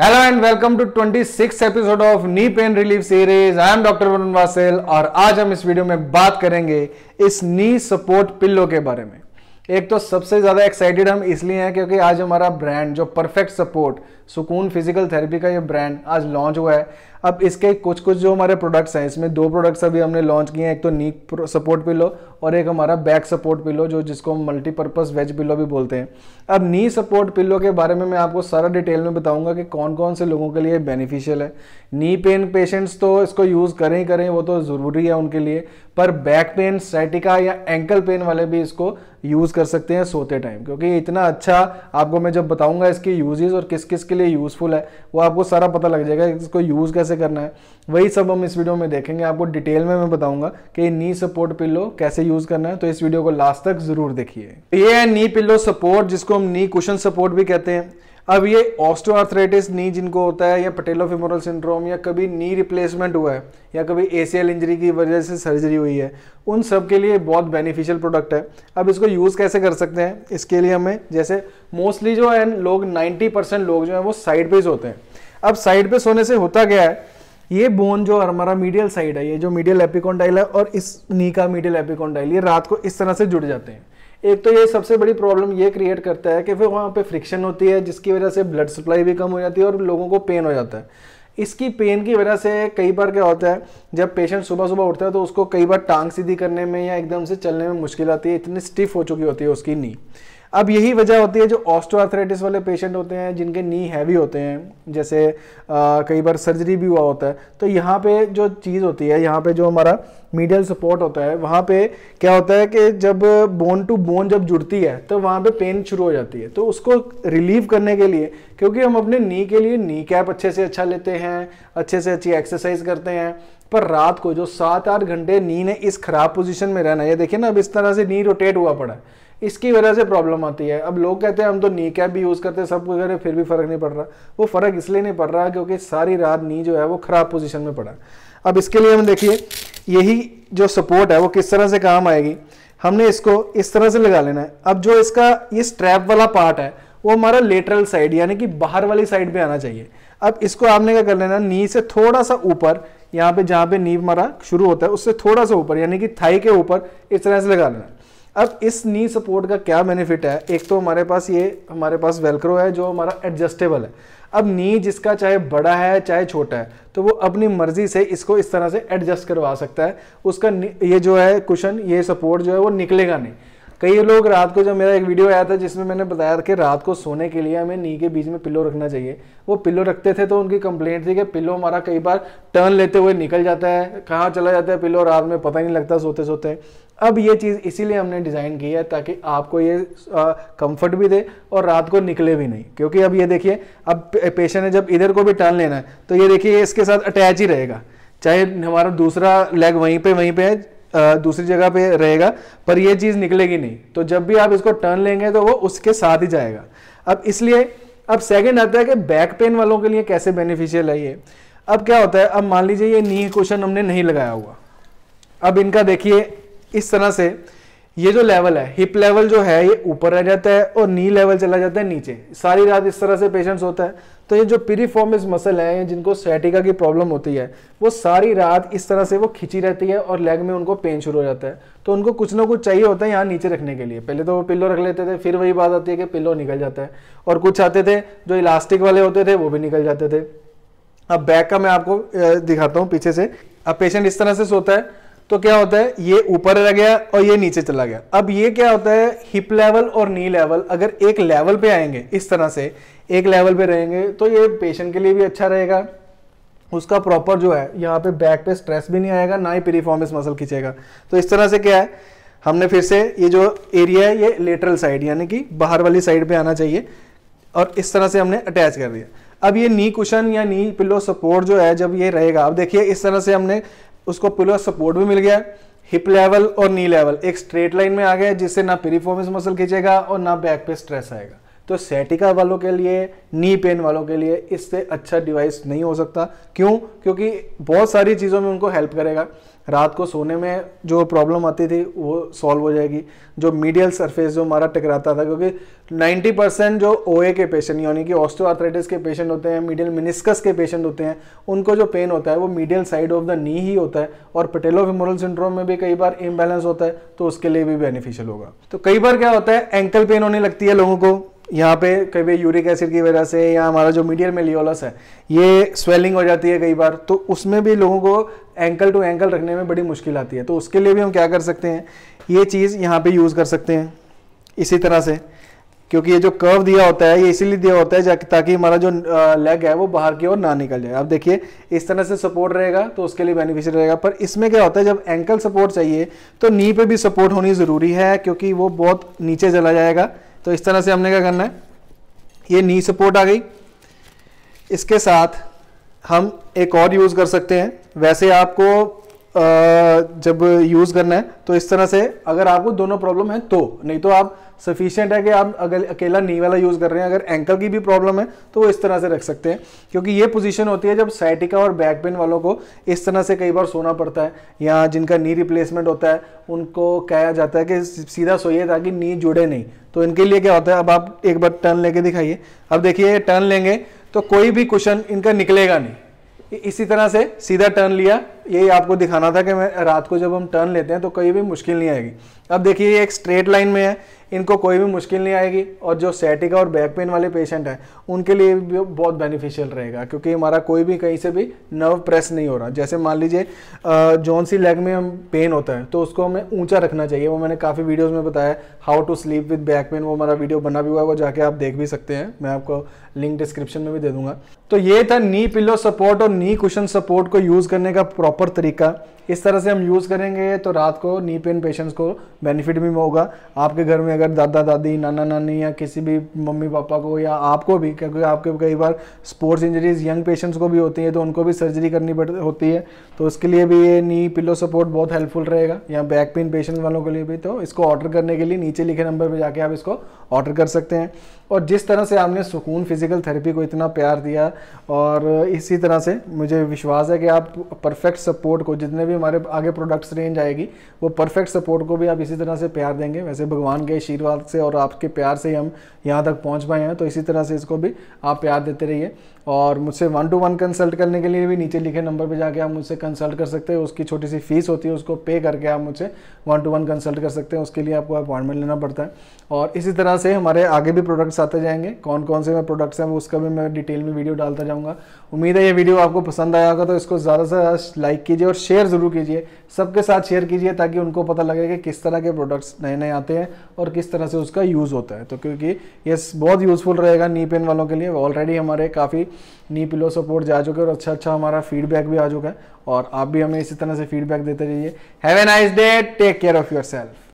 hello and welcome to 26 episode of knee pain relief series I am doctor Varun Vasil और आज हम इस video में बात करेंगे इस नी सपोर्ट पिल्लो के बारे में एक तो सबसे ज़्यादा एक्साइटेड हम इसलिए हैं क्योंकि आज हमारा ब्रांड जो perfect support Sukoon physical therapy का ये ब्रांड आज लॉन्च हुआ है अब इसके कुछ कुछ जो हमारे प्रोडक्ट्स हैं इसमें दो प्रोडक्ट्स अभी हमने लॉन्च किए हैं एक तो नीक सपोर्ट पिलो और एक हमारा बैक सपोर्ट पिलो जो जिसको हम मल्टीपर्पज़ वेज पिलो भी बोलते हैं अब नी सपोर्ट पिलो के बारे में मैं आपको सारा डिटेल में बताऊंगा कि कौन कौन से लोगों के लिए बेनिफिशियल है नी पेन पेशेंट्स तो इसको यूज़ करें ही करें वो तो ज़रूरी है उनके लिए पर बैक पेन सैटिका या एंकल पेन वाले भी इसको यूज़ कर सकते हैं सोते टाइम क्योंकि इतना अच्छा आपको मैं जब बताऊंगा इसके यूजेज़ और किस किस के लिए यूज़फुल है वो आपको सारा पता लग जाएगा इसको यूज़ कैसे करना है वही सब हम इस वीडियो में देखेंगे आपको डिटेल में मैं बताऊंगा कि नी सपोर्ट पिल्लो कैसे यूज़ करना है तो इस वीडियो को लास्ट तक ज़रूर देखिए ये है नी पिल्लो सपोर्ट जिसको हम नी कुशन सपोर्ट भी कहते हैं अब ये ऑस्टोआर्थराइटिस नी जिनको होता है या पटेलो फिमोरल सिंड्रोम या कभी नी रिप्लेसमेंट हुआ है या कभी एसीएल इंजरी की वजह से सर्जरी हुई है उन सब के लिए बहुत बेनिफिशियल प्रोडक्ट है अब इसको यूज़ कैसे कर सकते हैं इसके लिए हमें जैसे मोस्टली जो है लोग 90 परसेंट लोग जो हैं वो साइड पे सोते हैं अब साइड पे सोने से होता क्या है ये बोन जो हमारा मीडियल साइड है ये जो मीडियल एपिकॉन्डाइल है और इस नी का मीडियल एपिकॉन्डाइल ये रात को इस तरह से जुड़ जाते हैं एक तो ये सबसे बड़ी प्रॉब्लम ये क्रिएट करता है कि फिर वहाँ पे फ्रिक्शन होती है जिसकी वजह से ब्लड सप्लाई भी कम हो जाती है और लोगों को पेन हो जाता है इसकी पेन की वजह से कई बार क्या होता है जब पेशेंट सुबह सुबह उठता है तो उसको कई बार टांग सीधी करने में या एकदम से चलने में मुश्किल आती है इतनी स्टिफ हो चुकी होती है उसकी नींद अब यही वजह होती है जो ऑस्टोआर्थराइटिस वाले पेशेंट होते हैं जिनके नी हैवी होते हैं जैसे आ, कई बार सर्जरी भी हुआ होता है तो यहाँ पे जो चीज़ होती है यहाँ पे जो हमारा मीडियल सपोर्ट होता है वहाँ पे क्या होता है कि जब बोन टू बोन जब जुड़ती है तो वहाँ पे पेन शुरू हो जाती है तो उसको रिलीव करने के लिए क्योंकि हम अपने नी के लिए नी कैप अच्छे से अच्छा लेते हैं अच्छे से अच्छी एक्सरसाइज करते हैं पर रात को जो सात आठ घंटे नी ने इस खराब पोजिशन में रहना ये देखिए ना अब इस तरह से नी रोटेट हुआ पड़ा है इसकी वजह से प्रॉब्लम आती है अब लोग कहते हैं हम तो नी कैप भी यूज़ करते हैं सब कुछ करें फिर भी फ़र्क नहीं पड़ रहा वो फ़र्क इसलिए नहीं पड़ रहा क्योंकि सारी रात नी जो है वो ख़राब पोजिशन में पड़ा अब इसके लिए हम देखिए यही जो सपोर्ट है वो किस तरह से काम आएगी हमने इसको इस तरह से लगा लेना है अब जो इसका ये स्ट्रैप वाला पार्ट है वो हमारा लेटरल साइड यानी कि बाहर वाली साइड पे आना चाहिए अब इसको आपने क्या कर लेना नी से थोड़ा सा ऊपर यहाँ पे जहाँ पे नी हमारा शुरू होता है उससे थोड़ा सा ऊपर यानी कि थाई के ऊपर इस तरह से लगा लेना अब इस नी सपोर्ट का क्या बेनिफिट है एक तो हमारे पास ये हमारे पास वेलक्रो है जो हमारा एडजस्टेबल है अब नी जिसका चाहे बड़ा है चाहे छोटा है तो वो अपनी मर्जी से इसको इस तरह से एडजस्ट करवा सकता है उसका ये जो है कुशन ये सपोर्ट जो है वो निकलेगा नहीं कई लोग रात को जब मेरा एक वीडियो आया था जिसमें मैंने बताया था कि रात को सोने के लिए हमें नी के बीच में पिल्लो रखना चाहिए वो पिल्लो रखते थे तो उनकी कंप्लेंट थी कि पिल्लो हमारा कई बार टर्न लेते हुए निकल जाता है कहाँ चला जाता है पिल्लो रात में पता ही नहीं लगता सोते सोते अब ये चीज़ इसीलिए हमने डिज़ाइन की है ताकि आपको ये कंफर्ट भी दे और रात को निकले भी नहीं क्योंकि अब ये देखिए अब पेशेंट ने जब इधर को भी टर्न लेना है तो ये देखिए इसके साथ अटैच ही रहेगा चाहे हमारा दूसरा लेग वहीं पे वहीं पे है दूसरी जगह पे रहेगा पर ये चीज़ निकलेगी नहीं तो जब भी आप इसको टर्न लेंगे तो वो उसके साथ ही जाएगा अब इसलिए अब सेकंड आता है कि बैक पेन वालों के लिए कैसे बेनिफिशियल है ये अब क्या होता है अब मान लीजिए ये नी क्वेश्चन हमने नहीं लगाया हुआ अब इनका देखिए इस तरह से ये जो लेवल है हिप लेवल जो है ये ऊपर रह जाता है और नी लेवल चला जाता है नीचे सारी रात इस तरह से पेशेंट्स होता है तो ये जो पिरीफॉर्मिस मसल है जिनको सैटिका की प्रॉब्लम होती है वो सारी रात इस तरह से वो खिंची रहती है और लेग में उनको पेन शुरू हो जाता है तो उनको कुछ ना कुछ चाहिए होता है यहाँ नीचे रखने के लिए पहले तो वो पिल्लो रख लेते थे फिर वही बात आती है कि पिल्लो निकल जाता है और कुछ आते थे जो इलास्टिक वाले होते थे वो भी निकल जाते थे अब बैक का मैं आपको दिखाता हूँ पीछे से अब पेशेंट इस तरह से सोता है तो क्या होता है ये ऊपर रह गया और ये नीचे चला गया अब ये क्या होता है हिप लेवल और नी लेवल अगर एक लेवल पे आएंगे इस तरह से एक लेवल पे रहेंगे तो ये पेशेंट के लिए भी अच्छा रहेगा उसका प्रॉपर जो है यहाँ पे बैक पे स्ट्रेस भी नहीं आएगा ना ही पेरीफॉर्मिस मसल खींचेगा तो इस तरह से क्या है हमने फिर से ये जो एरिया है ये लेटरल साइड यानी कि बाहर वाली साइड पर आना चाहिए और इस तरह से हमने अटैच कर दिया अब ये नी कुशन या नी पिलो सपोर्ट जो है जब ये रहेगा अब देखिए इस तरह से हमने उसको पिलर सपोर्ट भी मिल गया हिप लेवल और नी लेवल एक स्ट्रेट लाइन में आ गया जिससे ना पेरीफॉर्मिस मसल खींचेगा और ना बैक पे स्ट्रेस आएगा तो सेटिका वालों के लिए नी पेन वालों के लिए इससे अच्छा डिवाइस नहीं हो सकता क्यों क्योंकि बहुत सारी चीज़ों में उनको हेल्प करेगा रात को सोने में जो प्रॉब्लम आती थी वो सॉल्व हो जाएगी जो मीडियल सरफेस जो हमारा टकराता था क्योंकि 90 परसेंट जो ओए के पेशेंट यानी कि ऑस्टोआर्थराइटिस के पेशेंट होते हैं मीडियल मिनिस्कस के पेशेंट होते हैं उनको जो पेन होता है वो medial side of the knee ही होता है और पटेलोफिमोरल सिंड्रोम में भी कई बार इम्बैलेंस होता है तो उसके लिए भी बेनिफिशियल होगा तो कई बार क्या होता है एंकल पेन होने लगती है लोगों को यहाँ पे कई बार यूरिक एसिड की वजह से या हमारा जो मीडियल मेलियोलस है ये स्वेलिंग हो जाती है कई बार तो उसमें भी लोगों को एंकल टू एंकल रखने में बड़ी मुश्किल आती है तो उसके लिए भी हम क्या कर सकते हैं ये चीज़ यहाँ पे यूज़ कर सकते हैं इसी तरह से क्योंकि ये जो कर्व दिया होता है ये इसीलिए दिया होता है ताकि हमारा जो लेग है वो बाहर की ओर ना निकल जाए अब देखिए इस तरह से सपोर्ट रहेगा तो उसके लिए बेनिफिशियल रहेगा पर इसमें क्या होता है जब एंकल सपोर्ट चाहिए तो नी पे भी सपोर्ट होनी ज़रूरी है क्योंकि वो बहुत नीचे चला जाएगा तो इस तरह से हमने क्या करना है ये नी सपोर्ट आ गई इसके साथ हम एक और यूज़ कर सकते हैं वैसे आपको जब यूज़ करना है तो इस तरह से अगर आपको दोनों प्रॉब्लम है तो नहीं तो आप सफिशियंट है कि आप अगर अकेला नी वाला यूज़ कर रहे हैं अगर एंकल की भी प्रॉब्लम है तो वो इस तरह से रख सकते हैं क्योंकि ये पोजीशन होती है जब साइटिका और बैक पेन वालों को इस तरह से कई बार सोना पड़ता है या जिनका नी रिप्लेसमेंट होता है उनको कहा जाता है कि सीधा सोइए ताकि नी जुड़े नहीं तो इनके लिए क्या होता है अब आप एक बार टर्न लेके दिखाइए अब देखिए टर्न लेंगे तो कोई भी क्वेश्चन इनका निकलेगा नहीं इसी तरह से सीधा टर्न लिया यही आपको दिखाना था कि मैं रात को जब हम टर्न लेते हैं तो कोई भी मुश्किल नहीं आएगी अब देखिए ये एक स्ट्रेट लाइन में है इनको कोई भी मुश्किल नहीं आएगी और जो सेटिका और बैक पेन वाले पेशेंट हैं उनके लिए भी बहुत बेनिफिशियल रहेगा क्योंकि हमारा कोई भी कहीं से भी नर्व प्रेस नहीं हो रहा जैसे मान लीजिए जौन सी लेग में हम पेन होता है तो उसको हमें ऊंचा रखना चाहिए वो मैंने काफ़ी वीडियोज़ में बताया how to sleep with back pain वो हमारा वीडियो बना भी हुआ है वो जाके आप देख भी सकते हैं मैं आपको लिंक डिस्क्रिप्शन में भी दे दूंगा तो ये था नी पिलो सपोर्ट और नी कुशन सपोर्ट को यूज़ करने का प्रॉपर प्रॉपर तरीका इस तरह से हम यूज़ करेंगे तो रात को नी पेन पेशेंट्स को बेनिफिट भी होगा आपके घर में अगर दादा दादी नाना नानी या किसी भी मम्मी पापा को या आपको भी क्योंकि आपके कई बार स्पोर्ट्स इंजरीज यंग पेशेंट्स को भी होती है तो उनको भी सर्जरी करनी पड़ती होती है तो उसके लिए भी ये नी पिलो सपोर्ट बहुत हेल्पफुल रहेगा या बैक पेन पेशेंट्स वालों के लिए भी तो इसको ऑर्डर करने के लिए नीचे लिखे नंबर पर जाके आप इसको ऑर्डर कर सकते हैं और जिस तरह से आपने सुकून फिजिकल थेरेपी को इतना प्यार दिया और इसी तरह से मुझे विश्वास है कि आप परफेक्ट सपोर्ट को जितने भी भी हमारे आगे प्रोडक्ट्स रेंज आएगी वो परफेक्ट सपोर्ट को भी आप इसी तरह से प्यार देंगे वैसे भगवान के आशीर्वाद से और आपके प्यार से ही हम यहाँ तक पहुँच पाए हैं तो इसी तरह से इसको भी आप प्यार देते रहिए और मुझसे वन टू वन कंसल्ट करने के लिए भी नीचे लिखे नंबर पे जाके आप मुझसे कंसल्ट कर सकते हैं उसकी छोटी सी फीस होती है उसको पे करके आप मुझसे वन टू वन कंसल्ट कर सकते हैं उसके लिए आपको अपॉइंटमेंट लेना पड़ता है और इसी तरह से हमारे आगे भी प्रोडक्ट्स आते जाएंगे कौन कौन से प्रोडक्ट्स हैं उसका भी मैं डिटेल में वीडियो डालता जाऊँगा उम्मीद है ये वीडियो आपको पसंद आया होगा तो इसको ज़्यादा से ज़्यादा लाइक कीजिए और शेयर ज़रूर कीजिए सबके साथ शेयर कीजिए ताकि उनको पता लगे कि किस तरह के प्रोडक्ट्स नए नए आते हैं और किस तरह से उसका यूज़ होता है तो क्योंकि ये बहुत यूज़फुल रहेगा नी पेन वालों के लिए ऑलरेडी हमारे काफ़ी नी पिलो सपोर्ट जा चुके और अच्छा अच्छा हमारा फीडबैक भी आ चुका है और आप भी हमें इसी तरह से फीडबैक देते रहिए have a nice day take care of your self